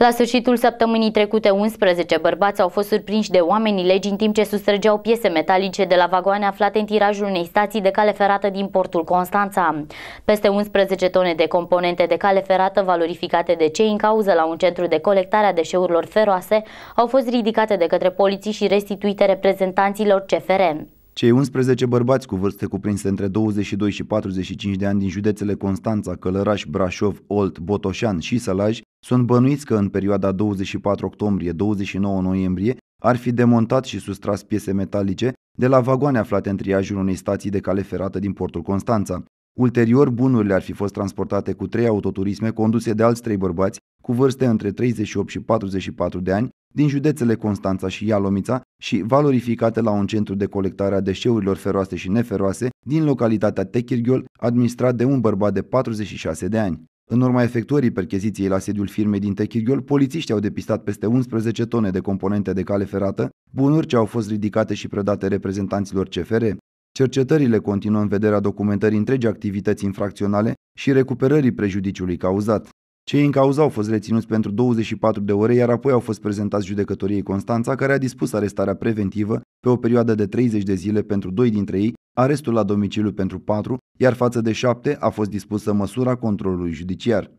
La sfârșitul săptămânii trecute, 11 bărbați au fost surprinși de oamenii legi în timp ce sustrăgeau piese metalice de la vagoane aflate în tirajul unei stații de cale ferată din portul Constanța. Peste 11 tone de componente de cale ferată valorificate de cei în cauză la un centru de colectare a deșeurilor feroase au fost ridicate de către poliții și restituite reprezentanților CFR. Cei 11 bărbați cu vârste cuprinse între 22 și 45 de ani din județele Constanța, Călăraș, Brașov, Olt, Botoșan și Sălaj sunt bănuiți că în perioada 24 octombrie-29 noiembrie ar fi demontat și sustras piese metalice de la vagoane aflate în triajul unei stații de cale ferată din portul Constanța. Ulterior, bunurile ar fi fost transportate cu trei autoturisme conduse de alți trei bărbați cu vârste între 38 și 44 de ani, din județele Constanța și Ialomița și valorificate la un centru de colectare a deșeurilor feroase și neferoase din localitatea Techirghiol, administrat de un bărbat de 46 de ani. În urma efectuării percheziției la sediul firmei din Techirghiol, polițiștii au depistat peste 11 tone de componente de cale ferată, bunuri ce au fost ridicate și predate reprezentanților CFR. Cercetările continuă în vederea documentării întregii activități infracționale și recuperării prejudiciului cauzat. Cei în cauză au fost reținuți pentru 24 de ore, iar apoi au fost prezentați judecătoriei Constanța, care a dispus arestarea preventivă pe o perioadă de 30 de zile pentru doi dintre ei, arestul la domiciliu pentru patru, iar față de șapte a fost dispusă măsura controlului judiciar.